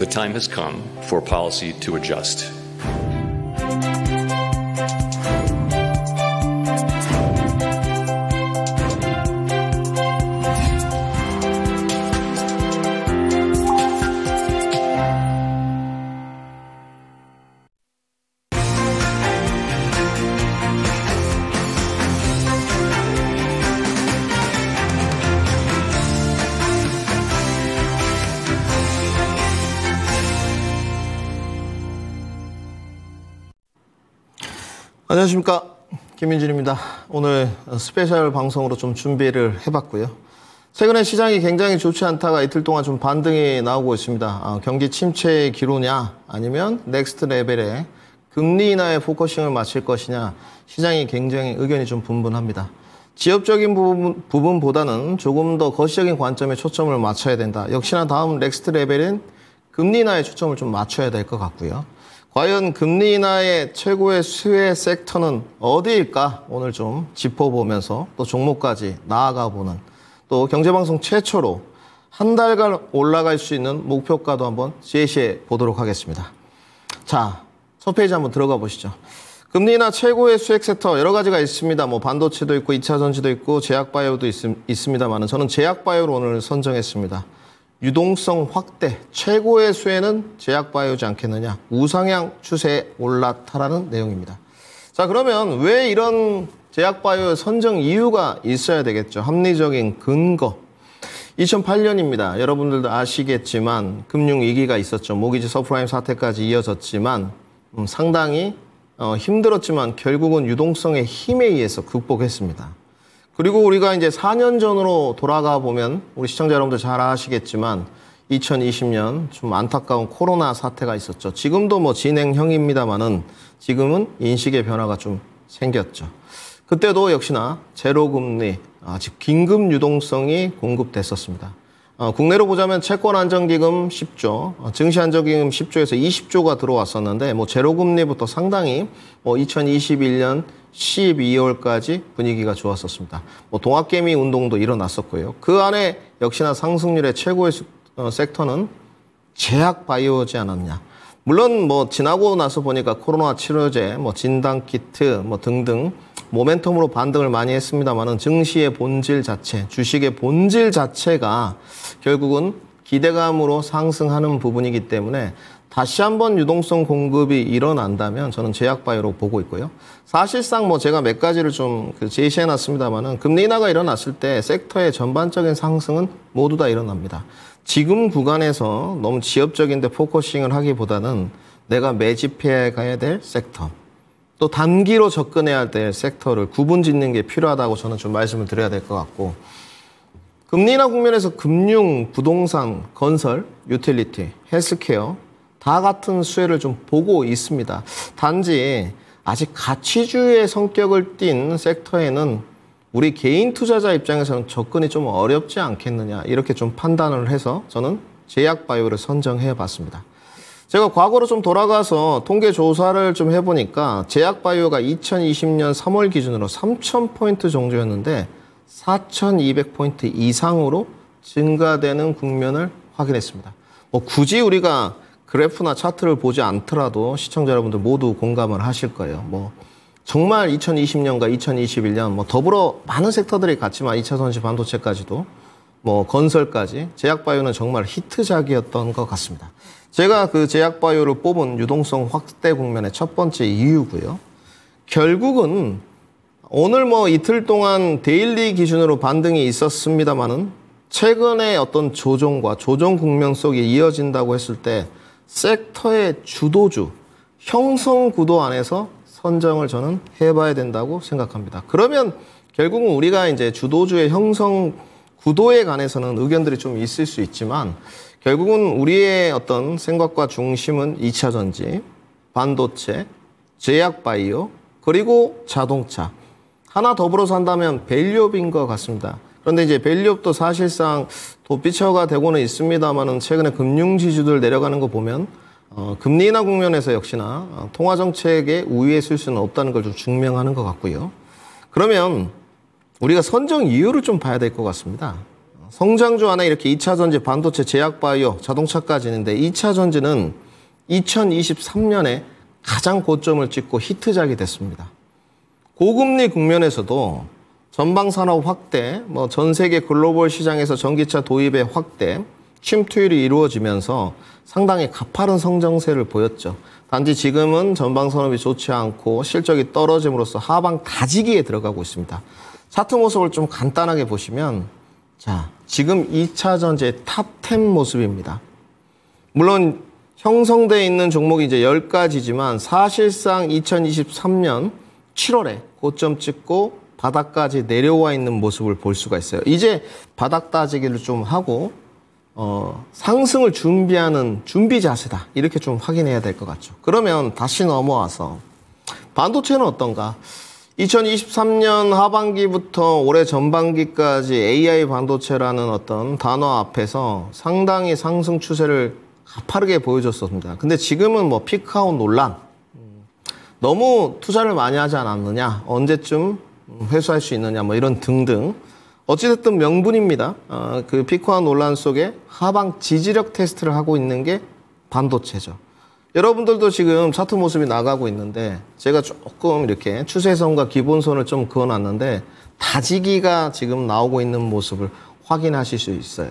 The time has come for policy to adjust 안녕하십니까 김민진입니다 오늘 스페셜 방송으로 좀 준비를 해봤고요. 최근에 시장이 굉장히 좋지 않다가 이틀 동안 좀 반등이 나오고 있습니다. 아, 경기 침체의 기로냐 아니면 넥스트 레벨의 금리 인하에 포커싱을 맞출 것이냐 시장이 굉장히 의견이 좀 분분합니다. 지역적인 부분, 부분보다는 조금 더 거시적인 관점에 초점을 맞춰야 된다. 역시나 다음 넥스트 레벨은 금리 인하에 초점을 좀 맞춰야 될 것 같고요. 과연 금리 인하의 최고의 수혜 섹터는 어디일까? 오늘 좀 짚어보면서 또 종목까지 나아가 보는 또 경제방송 최초로 한 달간 올라갈 수 있는 목표가도 한번 제시해 보도록 하겠습니다. 자, 첫 페이지 한번 들어가 보시죠. 금리나 최고의 수익 섹터 여러 가지가 있습니다. 뭐 반도체도 있고 2차 전지도 있고 제약바이오도 있, 습니다만 저는 제약바이오로 오늘 선정했습니다. 유동성 확대, 최고의 수혜는 제약바이오지 않겠느냐. 우상향 추세에 올라타라는 내용입니다. 자, 그러면 왜 이런 제약바이오의 선정 이유가 있어야 되겠죠. 합리적인 근거. 2008년입니다. 여러분들도 아시겠지만 금융위기가 있었죠. 모기지 서프라임 사태까지 이어졌지만 음, 상당히 어, 힘들었지만 결국은 유동성의 힘에 의해서 극복했습니다. 그리고 우리가 이제 4년 전으로 돌아가 보면 우리 시청자 여러분들 잘 아시겠지만 2020년 좀 안타까운 코로나 사태가 있었죠. 지금도 뭐 진행형입니다만은 지금은 인식의 변화가 좀 생겼죠. 그때도 역시나 제로금리, 아직 긴급 유동성이 공급됐었습니다. 어, 국내로 보자면 채권 안정기금 10조, 어, 증시 안정기금 10조에서 20조가 들어왔었는데 뭐 제로금리부터 상당히 뭐 2021년 12월까지 분위기가 좋았었습니다. 뭐 동학개미 운동도 일어났었고요. 그 안에 역시나 상승률의 최고의 어, 섹터는 제약 바이오지 않았냐. 물론 뭐 지나고 나서 보니까 코로나 치료제, 뭐 진단 키트, 뭐 등등 모멘텀으로 반등을 많이 했습니다만은 증시의 본질 자체, 주식의 본질 자체가 결국은 기대감으로 상승하는 부분이기 때문에 다시 한번 유동성 공급이 일어난다면 저는 제약바이로 보고 있고요. 사실상 뭐 제가 몇 가지를 좀 그 제시해 놨습니다만은 금리 인하가 일어났을 때 섹터의 전반적인 상승은 모두 다 일어납니다. 지금 구간에서 너무 지엽적인데 포커싱을 하기보다는 내가 매집해 가야 될 섹터, 또 단기로 접근해야 될 섹터를 구분 짓는 게 필요하다고 저는 좀 말씀을 드려야 될 것 같고 금리나 국면에서 금융, 부동산, 건설, 유틸리티, 헬스케어 다 같은 수혜를 좀 보고 있습니다. 단지 아직 가치주의 성격을 띤 섹터에는 우리 개인 투자자 입장에서는 접근이 좀 어렵지 않겠느냐 이렇게 좀 판단을 해서 저는 제약바이오를 선정해 봤습니다. 제가 과거로 좀 돌아가서 통계 조사를 좀 해보니까 제약바이오가 2020년 3월 기준으로 3,000포인트 정도였는데 4,200포인트 이상으로 증가되는 국면을 확인했습니다. 뭐 굳이 우리가 그래프나 차트를 보지 않더라도 시청자 여러분들 모두 공감을 하실 거예요. 뭐 정말 2020년과 2021년 뭐 더불어 많은 섹터들이 갔지만 2차 선지 반도체까지도 뭐 건설까지 제약바이오는 정말 히트작이었던 것 같습니다. 제가 그 제약바이오를 뽑은 유동성 확대 국면의 첫 번째 이유고요. 결국은 오늘 뭐 이틀 동안 데일리 기준으로 반등이 있었습니다만은 최근에 어떤 조정과 조정 국면 속에 이어진다고 했을 때 섹터의 주도주 형성 구도 안에서 선정을 저는 해봐야 된다고 생각합니다. 그러면 결국은 우리가 이제 주도주의 형성 구도에 관해서는 의견들이 좀 있을 수 있지만 결국은 우리의 어떤 생각과 중심은 2차 전지, 반도체, 제약 바이오, 그리고 자동차. 하나 더불어산다면 밸류업인 것 같습니다. 그런데 이제 밸류업도 사실상 도피처가 되고는 있습니다만은 최근에 금융 지주들 내려가는 거 보면 어, 금리 인하 국면에서 역시나 어, 통화 정책에 우위에 설 수는 없다는 걸 좀 증명하는 것 같고요. 그러면 우리가 선정 이유를 좀 봐야 될 것 같습니다. 성장주 안에 이렇게 2차 전지, 반도체, 제약바이오, 자동차까지는데 있 2차 전지는 2023년에 가장 고점을 찍고 히트작이 됐습니다. 고금리 국면에서도 전방 산업 확대, 뭐 전 세계 글로벌 시장에서 전기차 도입의 확대, 침투율이 이루어지면서 상당히 가파른 성장세를 보였죠. 단지 지금은 전방 산업이 좋지 않고 실적이 떨어짐으로써 하방 다지기에 들어가고 있습니다. 차트 모습을 좀 간단하게 보시면 자, 지금 2차전지의 탑10 모습입니다. 물론 형성되어 있는 종목이 이제 10가지지만 사실상 2023년 7월에 고점 찍고 바닥까지 내려와 있는 모습을 볼 수가 있어요. 이제 바닥 따지기를 좀 하고 어, 상승을 준비하는 준비 자세다. 이렇게 좀 확인해야 될 것 같죠. 그러면 다시 넘어와서 반도체는 어떤가? 2023년 하반기부터 올해 전반기까지 AI 반도체라는 어떤 단어 앞에서 상당히 상승 추세를 가파르게 보여줬었습니다. 근데 지금은 뭐피크아웃 논란, 너무 투자를 많이 하지 않았느냐, 언제쯤 회수할 수 있느냐, 뭐 이런 등등. 어찌됐든 명분입니다. 어, 아, 그피크아웃 논란 속에 하방 지지력 테스트를 하고 있는 게 반도체죠. 여러분들도 지금 차트 모습이 나가고 있는데 제가 조금 이렇게 추세선과 기본선을 좀 그어놨는데 다지기가 지금 나오고 있는 모습을 확인하실 수 있어요.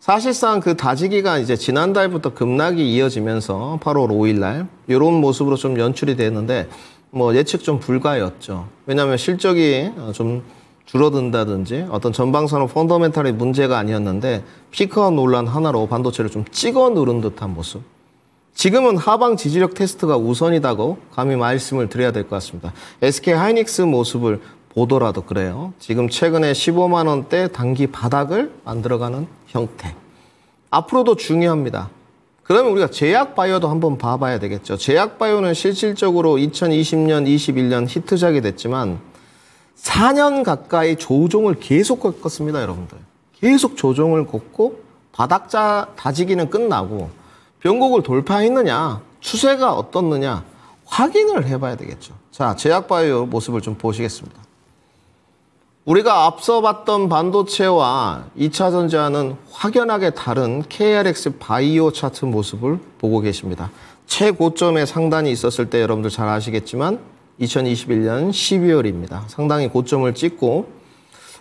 사실상 그 다지기가 이제 지난달부터 급락이 이어지면서 8월 5일날 이런 모습으로 좀 연출이 됐는데뭐 예측 좀 불가였죠. 왜냐하면 실적이 어, 좀 줄어든다든지 어떤 전방선은 펀더멘탈의 문제가 아니었는데 피크와 논란 하나로 반도체를 좀 찍어 누른 듯한 모습 지금은 하방 지지력 테스트가 우선이다고 감히 말씀을 드려야 될 것 같습니다. SK 하이닉스 모습을 보더라도 그래요. 지금 최근에 15만 원대 단기 바닥을 만들어가는 형태. 앞으로도 중요합니다. 그러면 우리가 제약 바이오도 한번 봐봐야 되겠죠. 제약 바이오는 실질적으로 2020년, 21년 히트작이 됐지만 4년 가까이 조종을 계속 겪었습니다, 여러분들. 계속 조종을 걷고 바닥자 다지기는 끝나고 변곡을 돌파했느냐, 추세가 어떻느냐 확인을 해봐야 되겠죠. 자, 제약바이오 모습을 좀 보시겠습니다. 우리가 앞서 봤던 반도체와 2차전지와는 확연하게 다른 KRX 바이오 차트 모습을 보고 계십니다. 최고점의 상단이 있었을 때 여러분들 잘 아시겠지만 2021년 12월입니다. 상당히 고점을 찍고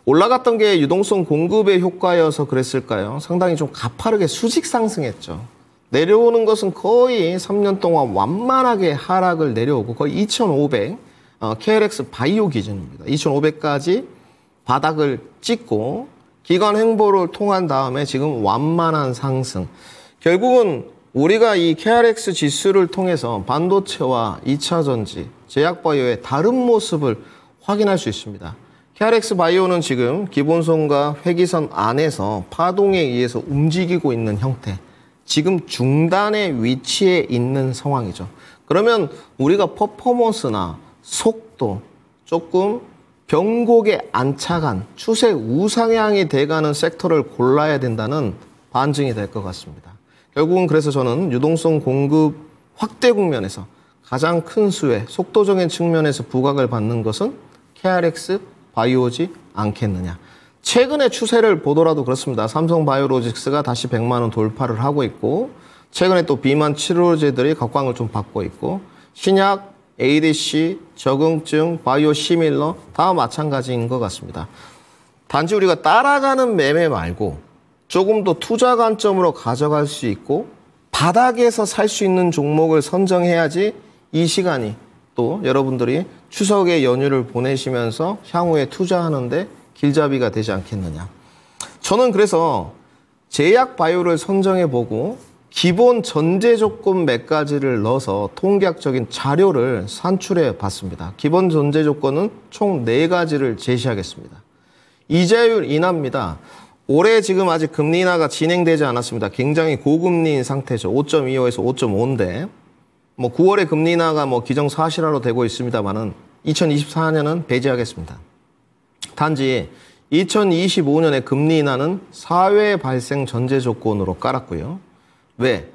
올라갔던 게 유동성 공급의 효과여서 그랬을까요? 상당히 좀 가파르게 수직 상승했죠. 내려오는 것은 거의 3년 동안 완만하게 하락을 내려오고 거의 2,500 어, KLX 바이오 기준입니다. 2,500까지 바닥을 찍고 기관 행보를 통한 다음에 지금 완만한 상승. 결국은 우리가 이 KRX 지수를 통해서 반도체와 2차 전지, 제약바이오의 다른 모습을 확인할 수 있습니다. KRX 바이오는 지금 기본선과 회기선 안에서 파동에 의해서 움직이고 있는 형태. 지금 중단의 위치에 있는 상황이죠. 그러면 우리가 퍼포먼스나 속도 조금 변곡에 안착한 추세 우상향이 돼가는 섹터를 골라야 된다는 반증이 될 것 같습니다. 결국은 그래서 저는 유동성 공급 확대 국면에서 가장 큰 수의 속도적인 측면에서 부각을 받는 것은 KRX 바이오지 않겠느냐. 최근의 추세를 보더라도 그렇습니다. 삼성바이오로직스가 다시 100만 원 돌파를 하고 있고 최근에 또 비만 치료제들이 각광을 좀 받고 있고 신약, ADC, 적응증, 바이오 시밀러 다 마찬가지인 것 같습니다. 단지 우리가 따라가는 매매 말고 조금 더 투자 관점으로 가져갈 수 있고 바닥에서 살 수 있는 종목을 선정해야지 이 시간이 또 여러분들이 추석의 연휴를 보내시면서 향후에 투자하는데 길잡이가 되지 않겠느냐. 저는 그래서 제약 바이오를 선정해 보고 기본 전제 조건 몇 가지를 넣어서 통계학적인 자료를 산출해 봤습니다. 기본 전제 조건은 총 네가지를 제시하겠습니다. 이자율 인하입니다. 올해 지금 아직 금리 인하가 진행되지 않았습니다. 굉장히 고금리인 상태죠. 5.25에서 5.5인데 뭐 9월에 금리 인하가 뭐 기정사실화로 되고 있습니다만은 2024년은 배제하겠습니다. 단지 2025년에 금리 인하는 사회 발생 전제 조건으로 깔았고요. 왜?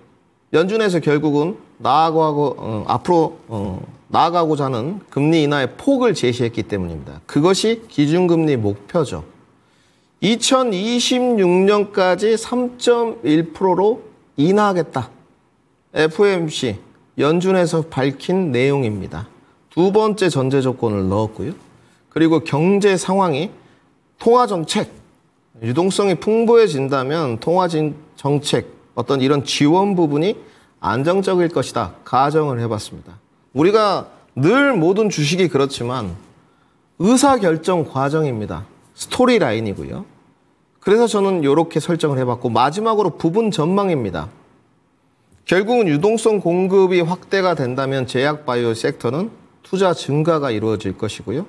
연준에서 결국은 나아가고 어, 앞으로 어, 나아가고자 하는 금리 인하의 폭을 제시했기 때문입니다. 그것이 기준금리 목표죠. 2026년까지 3.1%로 인하하겠다. FOMC 연준에서 밝힌 내용입니다. 두 번째 전제 조건을 넣었고요. 그리고 경제 상황이 통화 정책 유동성이 풍부해진다면 통화 정책 어떤 이런 지원 부분이 안정적일 것이다 가정을 해봤습니다. 우리가 늘 모든 주식이 그렇지만 의사결정 과정입니다. 스토리 라인이고요. 그래서 저는 이렇게 설정을 해봤고 마지막으로 부분 전망입니다. 결국은 유동성 공급이 확대가 된다면 제약 바이오 섹터는 투자 증가가 이루어질 것이고요.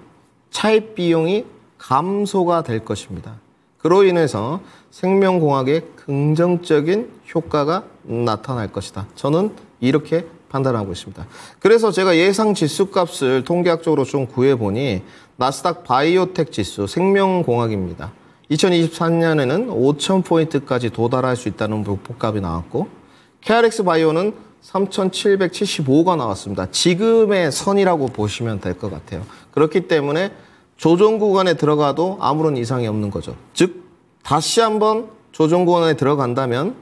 차입 비용이 감소가 될 것입니다. 그로 인해서 생명공학의 긍정적인 효과가 나타날 것이다. 저는 이렇게 판단하고 있습니다. 그래서 제가 예상 지수 값을 통계학적으로 좀 구해보니 나스닥 바이오텍 지수 생명공학입니다. 2023년에는 5,000포인트까지 도달할 수 있다는 목표값이 나왔고 KRX 바이오는 3,775가 나왔습니다. 지금의 선이라고 보시면 될 것 같아요. 그렇기 때문에 조정 구간에 들어가도 아무런 이상이 없는 거죠. 즉 다시 한번 조정 구간에 들어간다면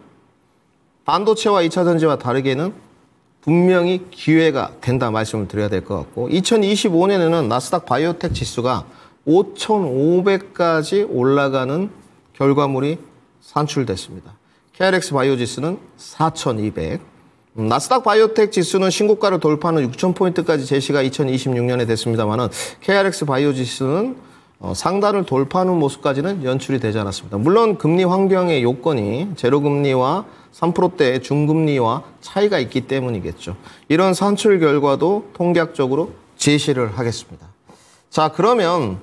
반도체와 2차 전지와 다르게는 분명히 기회가 된다 말씀을 드려야 될 것 같고 2025년에는 나스닥 바이오텍 지수가 5,500까지 올라가는 결과물이 산출됐습니다. KRX 바이오지스는 4,200, 음, 나스닥 바이오텍 지수는 신고가를 돌파하는 6천포인트까지 제시가 2026년에 됐습니다만은 KRX 바이오 지수는 어, 상단을 돌파하는 모습까지는 연출이 되지 않았습니다. 물론 금리 환경의 요건이 제로금리와 3%대 중금리와 차이가 있기 때문이겠죠. 이런 산출 결과도 통계학적으로 제시를 하겠습니다. 자, 그러면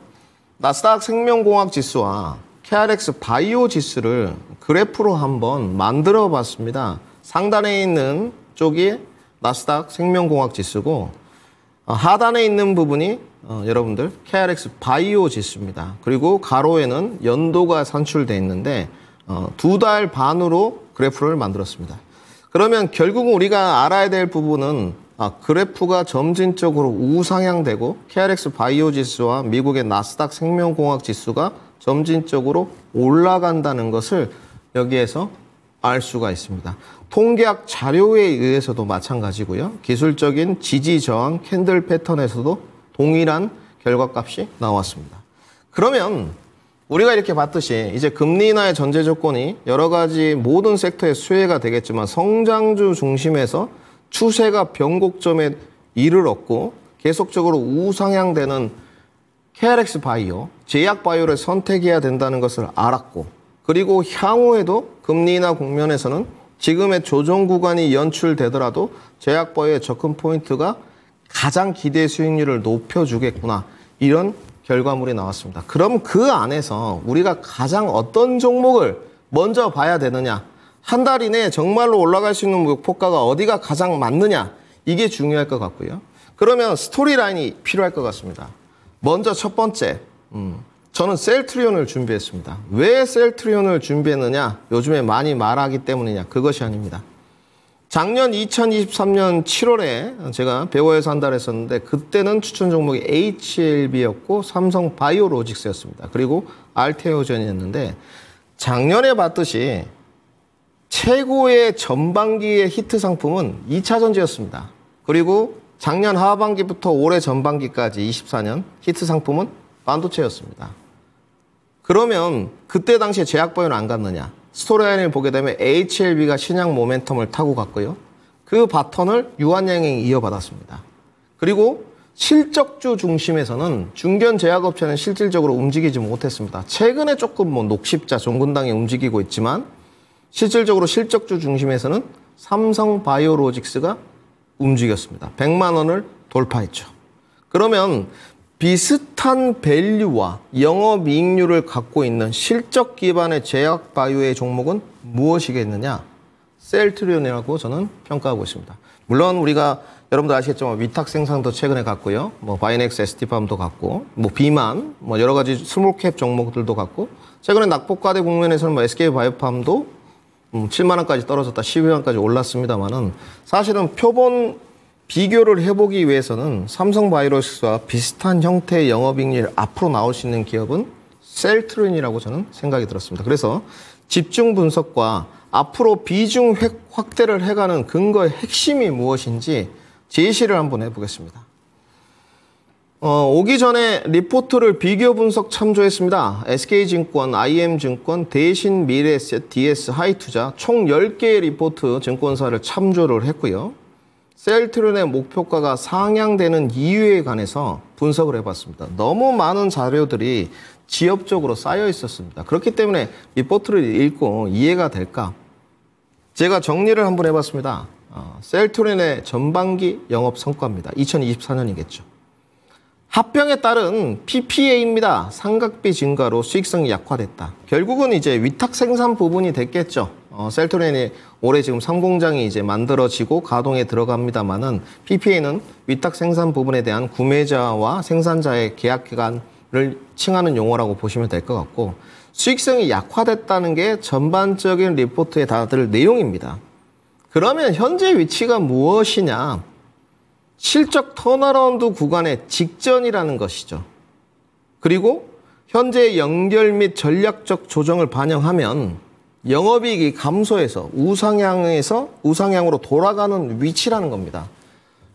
나스닥 생명공학 지수와 KRX 바이오 지수를 그래프로 한번 만들어 봤습니다. 상단에 있는 쪽이 나스닥 생명공학 지수고 어, 하단에 있는 부분이 어, 여러분들 KRX 바이오 지수입니다. 그리고 가로에는 연도가 산출돼 있는데 어, 두달 반으로 그래프를 만들었습니다. 그러면 결국 우리가 알아야 될 부분은 아, 그래프가 점진적으로 우상향되고 KRX 바이오 지수와 미국의 나스닥 생명공학 지수가 점진적으로 올라간다는 것을 여기에서 알 수가 있습니다. 통계학 자료에 의해서도 마찬가지고요. 기술적인 지지 저항 캔들 패턴에서도 동일한 결과값이 나왔습니다. 그러면 우리가 이렇게 봤듯이 이제 금리 인하의 전제 조건이 여러 가지 모든 섹터의 수혜가 되겠지만 성장주 중심에서 추세가 변곡점에 이르렀고 계속적으로 우상향되는 KRX 바이오, 제약 바이오를 선택해야 된다는 것을 알았고 그리고 향후에도 금리 인하 국면에서는 지금의 조정 구간이 연출되더라도 제약버의 접근 포인트가 가장 기대 수익률을 높여주겠구나 이런 결과물이 나왔습니다. 그럼 그 안에서 우리가 가장 어떤 종목을 먼저 봐야 되느냐 한 달 이내에 정말로 올라갈 수 있는 목표가가 어디가 가장 맞느냐 이게 중요할 것 같고요. 그러면 스토리라인이 필요할 것 같습니다. 먼저 첫 번째 음, 저는 셀트리온을 준비했습니다. 왜 셀트리온을 준비했느냐? 요즘에 많이 말하기 때문이냐? 그것이 아닙니다. 작년 2023년 7월에 제가 배워에서 한 달 했었는데 그때는 추천 종목이 HLB였고 삼성 바이오로직스였습니다. 그리고 알테오전이었는데 작년에 봤듯이 최고의 전반기의 히트 상품은 2차전지였습니다. 그리고 작년 하반기부터 올해 전반기까지 24년 히트 상품은 반도체였습니다. 그러면 그때 당시에 제약바이는안 갔느냐? 스토리라인을 보게 되면 HLB가 신약 모멘텀을 타고 갔고요. 그 바턴을 유한양행이 이어받았습니다. 그리고 실적주 중심에서는 중견 제약업체는 실질적으로 움직이지 못했습니다. 최근에 조금 뭐 녹십자, 종근당이 움직이고 있지만 실질적으로 실적주 중심에서는 삼성 바이오로직스가 움직였습니다. 100만 원을 돌파했죠. 그러면 비슷한 밸류와 영업이익률을 갖고 있는 실적 기반의 제약 바이오의 종목은 무엇이겠느냐? 셀트리온이라고 저는 평가하고 있습니다. 물론 우리가 여러분들 아시겠지만 뭐 위탁 생산도 최근에 갔고요. 뭐 바이넥스, 에스티팜도 갔고, 뭐 비만, 뭐 여러 가지 스몰캡 종목들도 갔고, 최근에 낙폭과대 국면에서는 뭐 SK 바이오팜도 7만 음, 원까지 떨어졌다 12만 원까지 올랐습니다만은 사실은 표본 비교를 해보기 위해서는 삼성 바이러스와 비슷한 형태의 영업이익률 앞으로 나올 수 있는 기업은 셀트론이라고 저는 생각이 들었습니다. 그래서 집중 분석과 앞으로 비중 확대를 해가는 근거의 핵심이 무엇인지 제시를 한번 해보겠습니다. 어, 오기 전에 리포트를 비교 분석 참조했습니다. SK증권, IM증권, 대신미래에셋, DS하이투자 총 10개의 리포트 증권사를 참조를 했고요. 셀트륜의 목표가가 상향되는 이유에 관해서 분석을 해봤습니다. 너무 많은 자료들이 지엽적으로 쌓여 있었습니다. 그렇기 때문에 리포트를 읽고 이해가 될까? 제가 정리를 한번 해봤습니다. 어, 셀트륜의 전반기 영업 성과입니다. 2024년이겠죠. 합병에 따른 PPA입니다. 상각비 증가로 수익성이 약화됐다. 결국은 이제 위탁 생산 부분이 됐겠죠. 어, 셀트레인이 올해 지금 3공장이 이제 만들어지고 가동에 들어갑니다만은 PPA는 위탁 생산 부분에 대한 구매자와 생산자의 계약 기간을 칭하는 용어라고 보시면 될 것 같고 수익성이 약화됐다는 게 전반적인 리포트에 다들 내용입니다. 그러면 현재 위치가 무엇이냐? 실적 턴어라운드 구간의 직전이라는 것이죠. 그리고 현재 연결 및 전략적 조정을 반영하면 영업이익이 감소해서 우상향에서 우상향으로 돌아가는 위치라는 겁니다.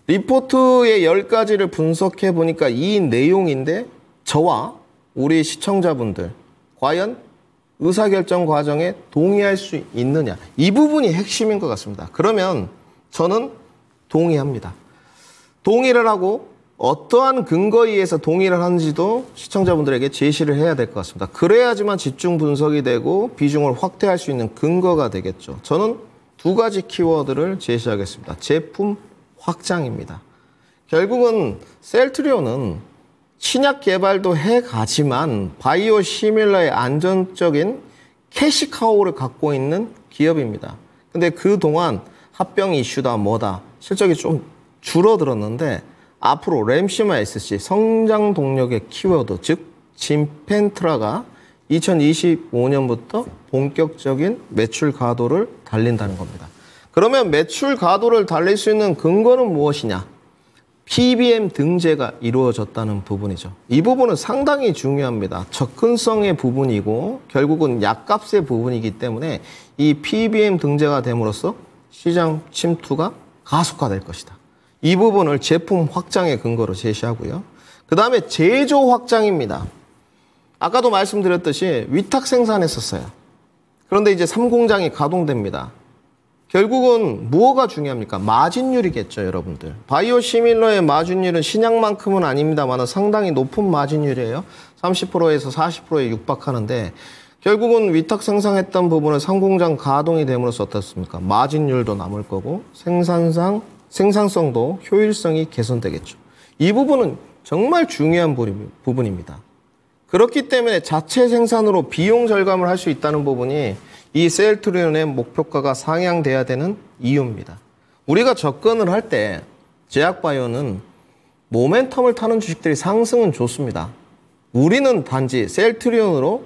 리포트의 10가지를 분석해 보니까 이 내용인데 저와 우리 시청자분들 과연 의사결정 과정에 동의할 수 있느냐 이 부분이 핵심인 것 같습니다. 그러면 저는 동의합니다. 동의를 하고 어떠한 근거에 의해서 동의를 하는지도 시청자분들에게 제시를 해야 될 것 같습니다. 그래야지만 집중 분석이 되고 비중을 확대할 수 있는 근거가 되겠죠. 저는 두 가지 키워드를 제시하겠습니다. 제품 확장입니다. 결국은 셀트리온은 신약 개발도 해가지만 바이오 시밀러의 안전적인 캐시카우를 갖고 있는 기업입니다. 근데 그동안 합병 이슈다 뭐다 실적이 좀 줄어들었는데 앞으로 램시마 SC 성장 동력의 키워드 즉짐펜트라가 2025년부터 본격적인 매출 가도를 달린다는 겁니다. 그러면 매출 가도를 달릴 수 있는 근거는 무엇이냐? PBM 등재가 이루어졌다는 부분이죠. 이 부분은 상당히 중요합니다. 접근성의 부분이고 결국은 약값의 부분이기 때문에 이 PBM 등재가 됨으로써 시장 침투가 가속화될 것이다. 이 부분을 제품 확장의 근거로 제시하고요. 그 다음에 제조 확장입니다. 아까도 말씀드렸듯이 위탁 생산했었어요. 그런데 이제 3공장이 가동됩니다. 결국은 뭐가 중요합니까? 마진율이겠죠, 여러분들. 바이오 시밀러의 마진율은 신약만큼은 아닙니다만 상당히 높은 마진율이에요. 30%에서 40%에 육박하는데 결국은 위탁 생산했던 부분은 3공장 가동이 됨으로써 어떻습니까? 마진율도 남을 거고 생산상 생산성도 효율성이 개선되겠죠. 이 부분은 정말 중요한 부분입니다. 그렇기 때문에 자체 생산으로 비용 절감을 할 수 있다는 부분이 이 셀트리온의 목표가가 상향돼야 되는 이유입니다. 우리가 접근을 할 때 제약바이오는 모멘텀을 타는 주식들이 상승은 좋습니다. 우리는 단지 셀트리온으로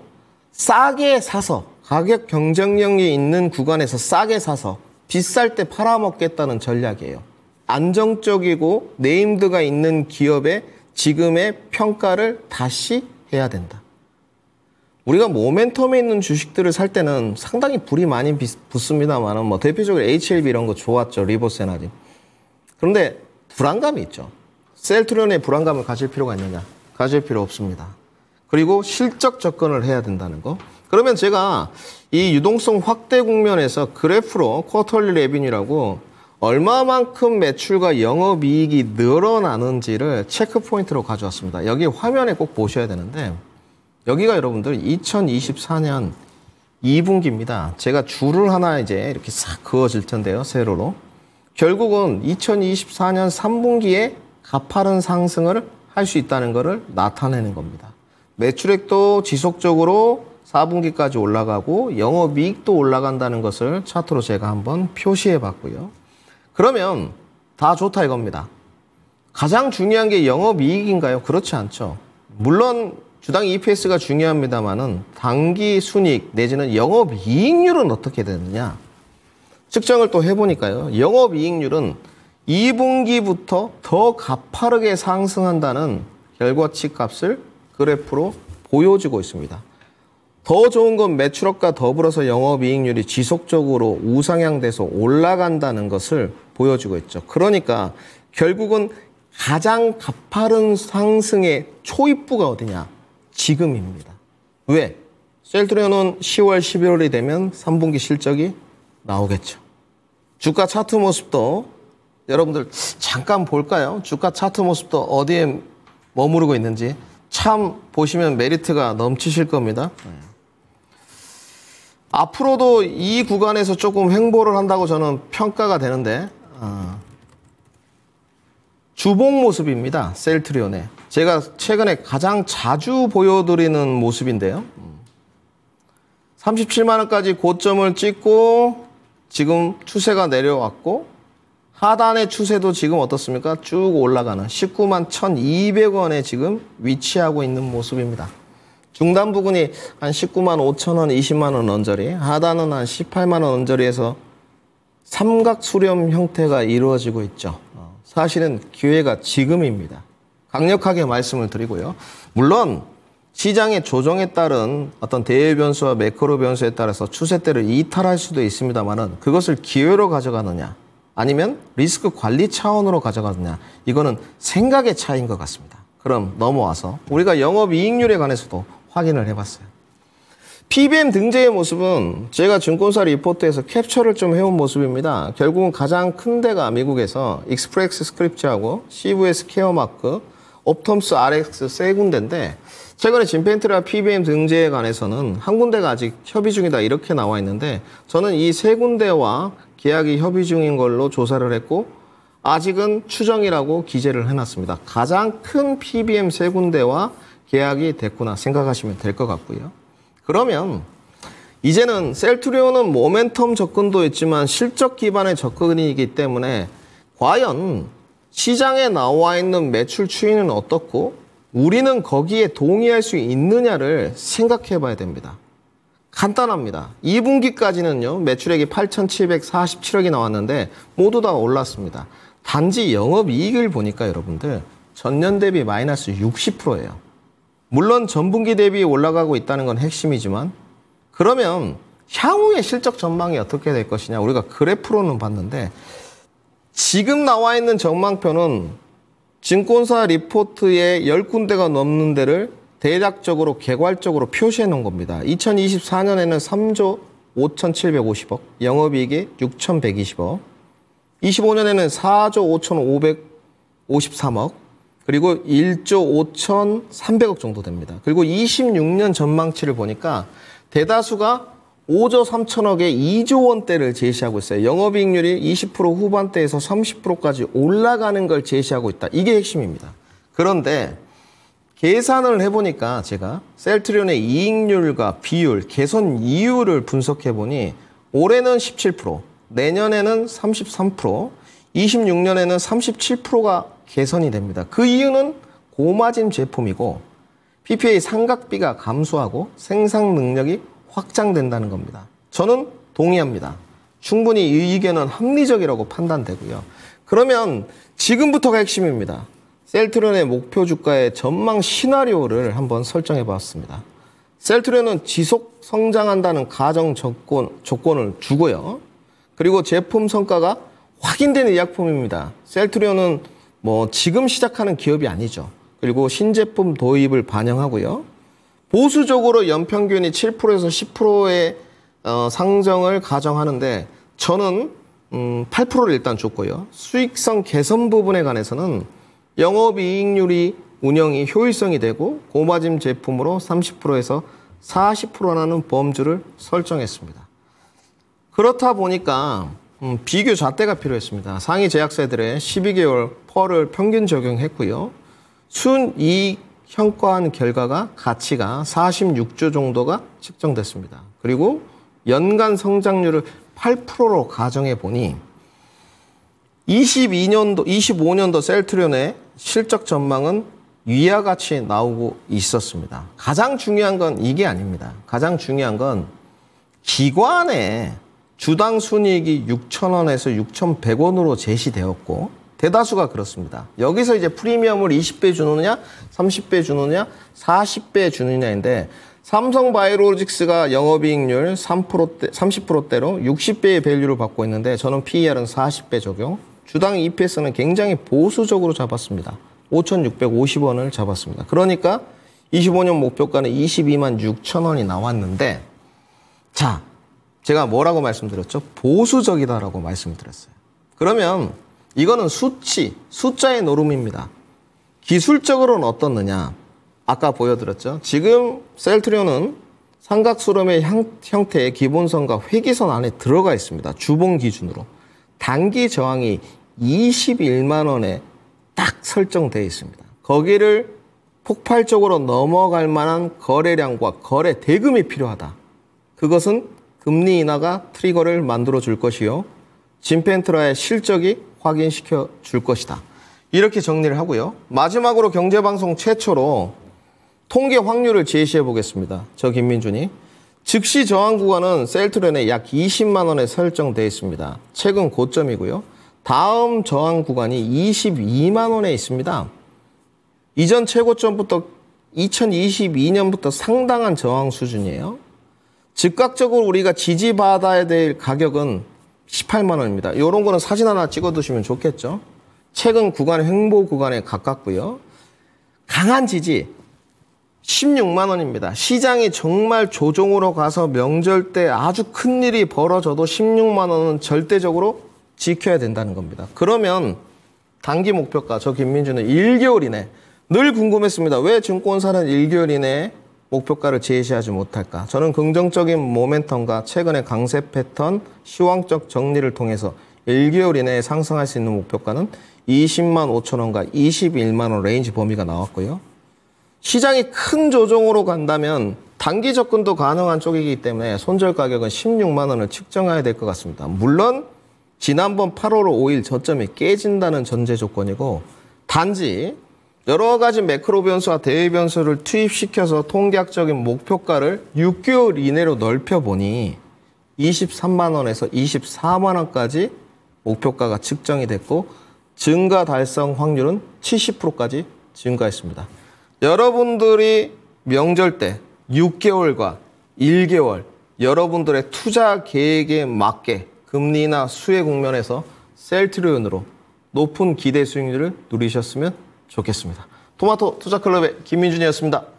싸게 사서 가격 경쟁력이 있는 구간에서 싸게 사서 비쌀 때 팔아먹겠다는 전략이에요. 안정적이고 네임드가 있는 기업의 지금의 평가를 다시 해야 된다. 우리가 모멘텀에 있는 주식들을 살 때는 상당히 불이 많이 붙습니다만 뭐 대표적으로 HLB 이런 거 좋았죠. 리버세나진. 그런데 불안감이 있죠. 셀트리온의 불안감을 가질 필요가 있느냐? 가질 필요 없습니다. 그리고 실적 접근을 해야 된다는 거. 그러면 제가 이 유동성 확대 국면에서 그래프로 쿼털리 레빈이라고 얼마만큼 매출과 영업이익이 늘어나는지를 체크포인트로 가져왔습니다. 여기 화면에 꼭 보셔야 되는데 여기가 여러분들 2024년 2분기입니다. 제가 줄을 하나 이제 이렇게 싹 그어질 텐데요. 세로로. 결국은 2024년 3분기에 가파른 상승을 할 수 있다는 것을 나타내는 겁니다. 매출액도 지속적으로 4분기까지 올라가고 영업이익도 올라간다는 것을 차트로 제가 한번 표시해 봤고요. 그러면 다 좋다 이겁니다. 가장 중요한 게 영업이익인가요? 그렇지 않죠. 물론 주당 EPS가 중요합니다만은 단기 순익 내지는 영업이익률은 어떻게 되느냐? 측정을 또 해보니까요. 영업이익률은 2분기부터 더 가파르게 상승한다는 결과치 값을 그래프로 보여주고 있습니다. 더 좋은 건매출업과 더불어서 영업이익률이 지속적으로 우상향돼서 올라간다는 것을 보여주고 있죠. 그러니까 결국은 가장 가파른 상승의 초입부가 어디냐? 지금입니다. 왜? 셀트리온은 10월, 11월이 되면 3분기 실적이 나오겠죠. 주가 차트 모습도 여러분들 잠깐 볼까요? 주가 차트 모습도 어디에 머무르고 있는지 참 보시면 메리트가 넘치실 겁니다. 네. 앞으로도 이 구간에서 조금 횡보를 한다고 저는 평가가 되는데 어. 주봉 모습입니다. 셀트리온의. 제가 최근에 가장 자주 보여드리는 모습인데요. 37만원까지 고점을 찍고 지금 추세가 내려왔고 하단의 추세도 지금 어떻습니까? 쭉 올라가는 19만 1200원에 지금 위치하고 있는 모습입니다. 중단 부근이 한 19만 5천원, 20만원 언저리 하단은 한 18만원 언저리에서 삼각 수렴 형태가 이루어지고 있죠. 어, 사실은 기회가 지금입니다. 강력하게 말씀을 드리고요. 물론 시장의 조정에 따른 어떤 대외 변수와 매크로 변수에 따라서 추세대를 이탈할 수도 있습니다만은 그것을 기회로 가져가느냐 아니면 리스크 관리 차원으로 가져가느냐 이거는 생각의 차이인 것 같습니다. 그럼 넘어와서 우리가 영업 이익률에 관해서도 확인을 해봤어요. PBM 등재의 모습은 제가 증권사 리포트에서 캡처를 좀 해온 모습입니다. 결국은 가장 큰 데가 미국에서 익스프렉스 스크립트하고 CVS 케어마크, 옵텀스 RX 세 군데인데 최근에 진펜트라 PBM 등재에 관해서는 한 군데가 아직 협의 중이다 이렇게 나와 있는데 저는 이 세 군데와 계약이 협의 중인 걸로 조사를 했고 아직은 추정이라고 기재를 해놨습니다. 가장 큰 PBM 세 군데와 계약이 됐구나 생각하시면 될 것 같고요. 그러면 이제는 셀트리온은 모멘텀 접근도 있지만 실적 기반의 접근이기 때문에 과연 시장에 나와 있는 매출 추이는 어떻고 우리는 거기에 동의할 수 있느냐를 생각해 봐야 됩니다. 간단합니다. 2분기까지는요, 매출액이 8,747억이 나왔는데 모두 다 올랐습니다. 단지 영업이익을 보니까 여러분들 전년 대비 마이너스 60%예요. 물론 전분기 대비 올라가고 있다는 건 핵심이지만 그러면 향후의 실적 전망이 어떻게 될 것이냐 우리가 그래프로는 봤는데 지금 나와 있는 전망표는 증권사 리포트의 10군데가 넘는 데를 대략적으로 개괄적으로 표시해 놓은 겁니다. 2024년에는 3조 5,750억, 영업이익이 6,120억, 25년에는 4조 5,553억, 그리고 1조 5,300억 정도 됩니다. 그리고 26년 전망치를 보니까 대다수가 5조 3천억에 2조 원대를 제시하고 있어요. 영업이익률이 20% 후반대에서 30%까지 올라가는 걸 제시하고 있다. 이게 핵심입니다. 그런데 계산을 해보니까 제가 셀트리온의 이익률과 비율, 개선 이유를 분석해보니 올해는 17%, 내년에는 33%, 26년에는 37%가 개선이 됩니다. 그 이유는 고마진 제품이고 PPA 상각비가 감소하고 생산 능력이 확장된다는 겁니다. 저는 동의합니다. 충분히 이 의견은 합리적이라고 판단되고요. 그러면 지금부터가 핵심입니다. 셀트론의 목표 주가의 전망 시나리오를 한번 설정해 봤습니다. 셀트론은 지속 성장한다는 가정 조건, 조건을 주고요. 그리고 제품 성과가 확인된 의약품입니다. 셀트리온은 뭐 지금 시작하는 기업이 아니죠. 그리고 신제품 도입을 반영하고요. 보수적으로 연평균이 7%에서 10%의 어, 상정을 가정하는데 저는 음, 8%를 일단 줬고요. 수익성 개선 부분에 관해서는 영업이익률이 운영이 효율성이 되고 고마짐 제품으로 30%에서 40%라는 범주를 설정했습니다. 그렇다 보니까 음, 비교 잣대가 필요했습니다. 상위 제약사들의 12개월 펄을 평균 적용했고요. 순이익 현과한 결과가 가치가 46조 정도가 측정됐습니다. 그리고 연간 성장률을 8%로 가정해 보니 22년도, 25년도 셀트리온의 실적 전망은 위와 같이 나오고 있었습니다. 가장 중요한 건 이게 아닙니다. 가장 중요한 건 기관의 주당 순이익이 6,000원에서 6,100원으로 제시되었고 대다수가 그렇습니다. 여기서 이제 프리미엄을 20배 주느냐, 30배 주느냐, 40배 주느냐인데 삼성 바이오로직스가 영업이익률 3%대, 30%대로 60배의 밸류를 받고 있는데 저는 PER은 40배 적용. 주당 EPS는 굉장히 보수적으로 잡았습니다. 5,650원을 잡았습니다. 그러니까 25년 목표가는 22만 6천 원이 나왔는데 자, 제가 뭐라고 말씀드렸죠? 보수적이다라고 말씀드렸어요. 그러면 이거는 수치, 숫자의 노름입니다. 기술적으로는 어떻느냐? 아까 보여드렸죠? 지금 셀트리온은 삼각수렴의 형태의 기본선과 회기선 안에 들어가 있습니다. 주봉 기준으로. 단기 저항이 21만 원에 딱 설정되어 있습니다. 거기를 폭발적으로 넘어갈 만한 거래량과 거래 대금이 필요하다. 그것은 금리 인하가 트리거를 만들어 줄 것이요. 진펜트라의 실적이 확인시켜 줄 것이다. 이렇게 정리를 하고요. 마지막으로 경제방송 최초로 통계 확률을 제시해 보겠습니다. 저 김민준이. 즉시 저항 구간은 셀트렌에 약 20만 원에 설정되어 있습니다. 최근 고점이고요. 다음 저항 구간이 22만 원에 있습니다. 이전 최고점부터 2022년부터 상당한 저항 수준이에요. 즉각적으로 우리가 지지받아야 될 가격은 18만 원입니다. 이런 거는 사진 하나 찍어 두시면 좋겠죠. 최근 구간 횡보 구간에 가깝고요. 강한 지지 16만 원입니다. 시장이 정말 조정으로 가서 명절 때 아주 큰 일이 벌어져도 16만 원은 절대적으로 지켜야 된다는 겁니다. 그러면 단기 목표가 저김민준은 1개월 이내 늘 궁금했습니다. 왜 증권사는 1개월 이내에 목표가를 제시하지 못할까? 저는 긍정적인 모멘텀과 최근의 강세 패턴, 시황적 정리를 통해서 1개월 이내에 상승할 수 있는 목표가는 20만 5천 원과 21만 원 레인지 범위가 나왔고요. 시장이 큰 조정으로 간다면 단기 접근도 가능한 쪽이기 때문에 손절 가격은 16만 원을 측정해야 될 것 같습니다. 물론 지난번 8월 5일 저점이 깨진다는 전제 조건이고 단지 여러 가지 매크로 변수와 대외 변수를 투입시켜서 통계학적인 목표가를 6개월 이내로 넓혀보니 23만 원에서 24만 원까지 목표가가 측정이 됐고 증가 달성 확률은 70%까지 증가했습니다. 여러분들이 명절 때 6개월과 1개월 여러분들의 투자 계획에 맞게 금리나 수혜 국면에서 셀트리온으로 높은 기대 수익률을 누리셨으면 좋겠습니다. 토마토 투자클럽의 김민준이었습니다.